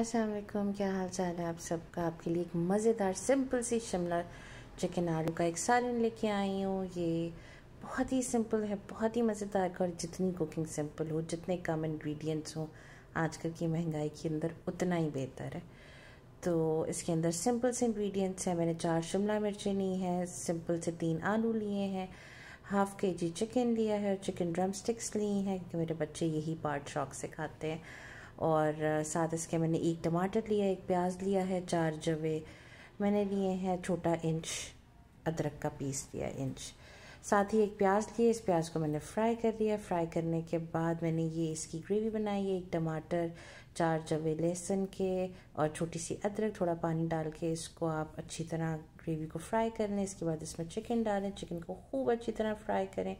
असलकुम क्या हाल चाल है आप सबका आपके लिए एक मज़ेदार सिंपल सी शिमला चिकन आलू का एक सालन लेके आई हूँ ये बहुत ही सिंपल है बहुत ही मज़ेदार और जितनी कुकिंग सिंपल हो जितने कम इंग्रेडिएंट्स हों आजकल की महंगाई के अंदर उतना ही बेहतर है तो इसके अंदर सिंपल से इंग्रेडिएंट्स हैं मैंने चार शिमला मिर्चें ली हैं सिंपल से तीन आलू लिए हैं हाफ़ के जी चिकन लिया है और चिकन ड्रम स्टिक्स ली हैं क्योंकि मेरे बच्चे यही पार्ट शौक से खाते हैं और साथ इसके मैंने एक टमाटर लिया एक प्याज लिया है चार जवे मैंने लिए हैं छोटा इंच अदरक का पीस लिया इंच साथ ही एक प्याज लिए इस प्याज को मैंने फ्राई कर लिया फ्राई करने के बाद मैंने ये इसकी ग्रेवी बनाई है एक टमाटर चार जवे लहसुन के और छोटी सी अदरक थोड़ा पानी डाल के इसको आप अच्छी तरह ग्रेवी को फ्राई कर लें इसके बाद इसमें चिकन डालें चिकन को खूब अच्छी तरह फ्राई करें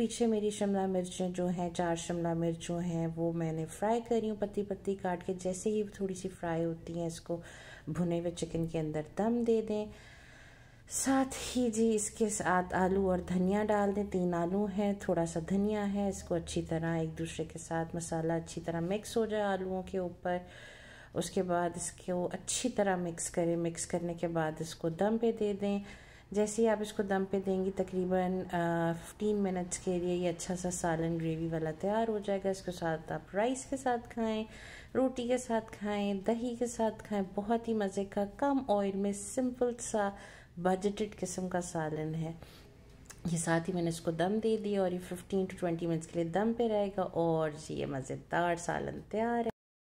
पीछे मेरी शिमला मिर्चें जो हैं चार शिमला मिर्च जो हैं वो मैंने फ्राई करी हूँ पत्ती पत्ती काट के जैसे ही थोड़ी सी फ्राई होती हैं इसको भुने हुए चिकन के अंदर दम दे दें साथ ही जी इसके साथ आलू और धनिया डाल दें तीन आलू हैं थोड़ा सा धनिया है इसको अच्छी तरह एक दूसरे के साथ मसाला अच्छी तरह मिक्स हो जाए आलुओं के ऊपर उसके बाद इसको अच्छी तरह मिक्स करें मिक्स करने के बाद इसको दम पे दे दें जैसे ही आप इसको दम पे देंगी तकरीबन फिफ्टीन मिनट्स के लिए ये अच्छा सा सालन ग्रेवी वाला तैयार हो जाएगा इसके साथ आप राइस के साथ खाएं रोटी के साथ खाएं दही के साथ खाएं बहुत ही मज़े का कम ऑयल में सिंपल सा बजटेड किस्म का सालन है ये साथ ही मैंने इसको दम दे दिया और ये 15 टू 20 मिनट्स के लिए दम पे रहेगा और ये मज़ेदार सालन तैयार है